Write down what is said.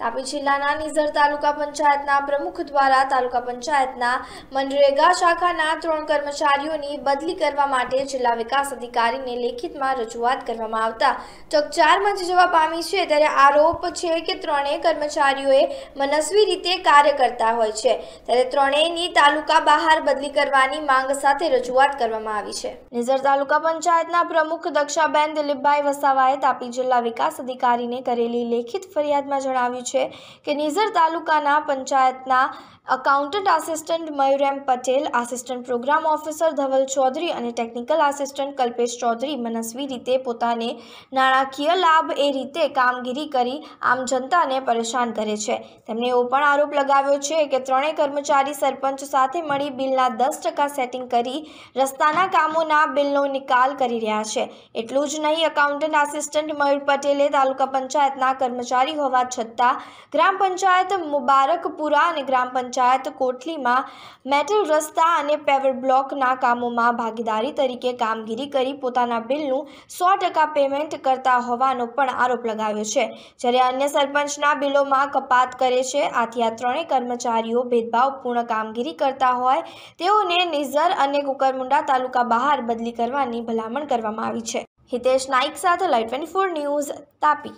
તાપી જિલ્લાના નિઝર તાલુકા પંચાયતના પ્રમુખ દ્વારા તાલુકા પંચાયતના મનરેગા શાખાના ત્રણ કર્મચારીઓની બદલી કરવા માટે જિલ્લા વિકાસ અધિકારીને લેખિતમાં રજૂઆત કરવામાં આવતા ચકચાર મચી જવા પામી છે ત્યારે આરોપ છે કે ત્રણેય કર્મચારીઓએ મનસ્વી રીતે કાર્ય કરતા હોય છે ત્યારે ત્રણેયની તાલુકા બહાર બદલી કરવાની માંગ સાથે રજૂઆત કરવામાં આવી છે નિઝર તાલુકા પંચાયતના પ્રમુખ દક્ષાબેન દિલીપભાઈ વસાવાએ તાપી જિલ્લા વિકાસ અધિકારીને કરેલી લેખિત ફરિયાદમાં જણાવ્યું છે છે કે નિઝર તાલુકાના પંચાયતના અકાઉન્ટન્ટ આસિસ્ટન્ટ મયુરેમ Patel assistant program officer Dhaval Chaudhary અને ટેકનિકલ આસિસ્ટન્ટ કલ્પેશ ચૌધરી મનસ્વી રીતે પોતાને નાણાકીય લાભ એ રીતે કામગીરી કરી આમ જનતાને પરેશાન કરે છે તેમણે એવો પણ આરોપ લગાવ્યો છે કે ત્રણેય કર્મચારી સરપંચ સાથે મળી બિલના દસ ટકા સેટિંગ કરી રસ્તાના કામોના બિલનો નિકાલ કરી રહ્યા છે એટલું જ નહીં અકાઉન્ટન્ટ આસિસ્ટન્ટ મયુર પટેલે તાલુકા પંચાયતના કર્મચારી હોવા છતાં ગ્રામ પંચાયત મુબારકપુરા અને ગ્રામ પંચાયત પંચાયત કોટલીમાં મેટલ રસ્તા અને પેવર બ્લોકના કામોમાં ભાગીદારી તરીકે કામગીરી કરી પોતાના બિલનું સો ટકા પેમેન્ટ કરતા હોવાનો પણ આરોપ લગાવ્યો છે જ્યારે અન્ય સરપંચના બિલોમાં કપાત કરે છે આથી આ ત્રણેય કર્મચારીઓ ભેદભાવપૂર્ણ કામગીરી કરતા હોય તેઓને નિઝર અને કુકરમુંડા તાલુકા બહાર બદલી કરવાની ભલામણ કરવામાં આવી છે હિતેશ નાઇક સાથે લાઈવ ટ્વેન્ટી ન્યૂઝ તાપી